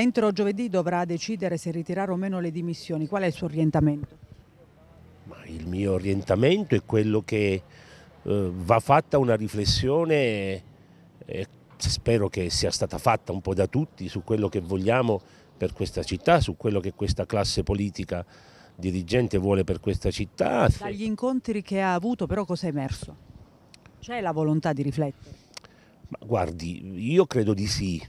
Entro giovedì dovrà decidere se ritirare o meno le dimissioni. Qual è il suo orientamento? Ma il mio orientamento è quello che eh, va fatta una riflessione, eh, spero che sia stata fatta un po' da tutti, su quello che vogliamo per questa città, su quello che questa classe politica dirigente vuole per questa città. Dagli incontri che ha avuto però cosa è emerso? C'è la volontà di riflettere? Ma guardi, io credo di sì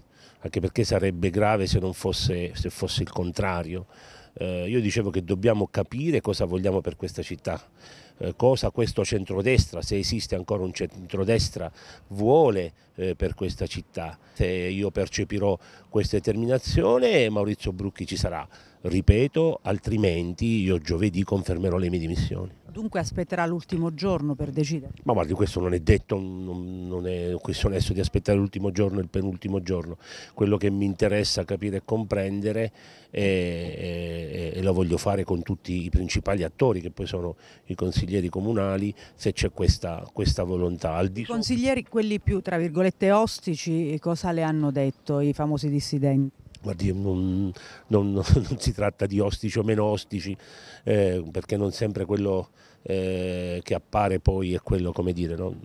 anche perché sarebbe grave se, non fosse, se fosse il contrario. Eh, io dicevo che dobbiamo capire cosa vogliamo per questa città, eh, cosa questo centrodestra, se esiste ancora un centrodestra, vuole eh, per questa città. Se io percepirò questa determinazione e Maurizio Brucchi ci sarà, ripeto, altrimenti io giovedì confermerò le mie dimissioni. Dunque aspetterà l'ultimo giorno per decidere? Ma guardi, questo non è detto, non, non è questione adesso di aspettare l'ultimo giorno e il penultimo giorno. Quello che mi interessa capire e comprendere e, e, e lo voglio fare con tutti i principali attori che poi sono i consiglieri comunali se c'è questa, questa, volontà. I consiglieri, quelli più tra virgolette ostici, cosa le hanno detto i famosi dissidenti? Guardi, non, non, non, si tratta di ostici o meno ostici, eh, perché non sempre quello eh, che appare poi è quello, come dire, no?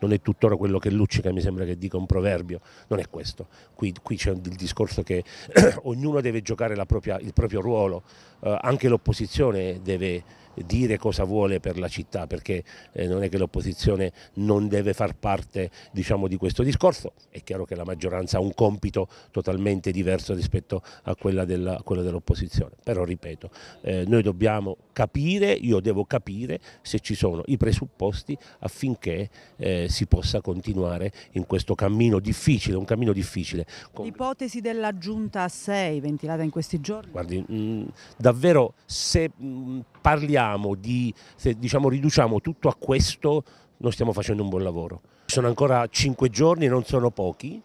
non è tuttora quello che luccica, mi sembra che dica un proverbio, non è questo. Qui, qui c'è il discorso che ognuno deve giocare propria, il proprio ruolo, eh, anche l'opposizione deve dire cosa vuole per la città, perché eh, non è che l'opposizione non deve far parte diciamo, di questo discorso, è chiaro che la maggioranza ha un compito totalmente diverso rispetto a quella dell'opposizione, dell però ripeto, eh, noi dobbiamo capire, io devo capire se ci sono i presupposti affinché eh, si possa continuare in questo cammino difficile, un cammino difficile. L'ipotesi della giunta a 6 ventilata in questi giorni? Guardi, mh, mm, davvero se mh, mm, parliamo cerchiamo di, se diciamo, riduciamo tutto a questo, non stiamo facendo un buon lavoro. Sono ancora cinque giorni, non sono pochi,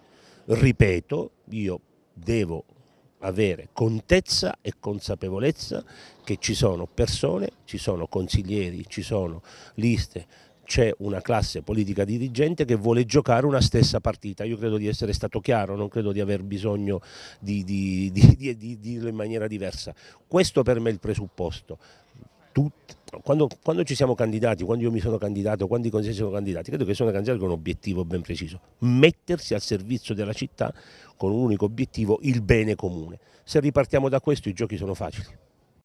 ripeto, io devo avere contezza e consapevolezza che ci sono persone, ci sono consiglieri, ci sono liste, c'è una classe politica dirigente che vuole giocare una stessa partita. Io credo di essere stato chiaro, non credo di aver bisogno di, di, di, di dirlo in maniera diversa. Questo per me è il presupposto tutti, quando, quando, ci siamo candidati, quando io mi sono candidato, quando i consigli sono candidati, credo che sono candidati con un obiettivo ben preciso, mettersi al servizio della città con un unico obiettivo, il bene comune. Se ripartiamo da questo i giochi sono facili.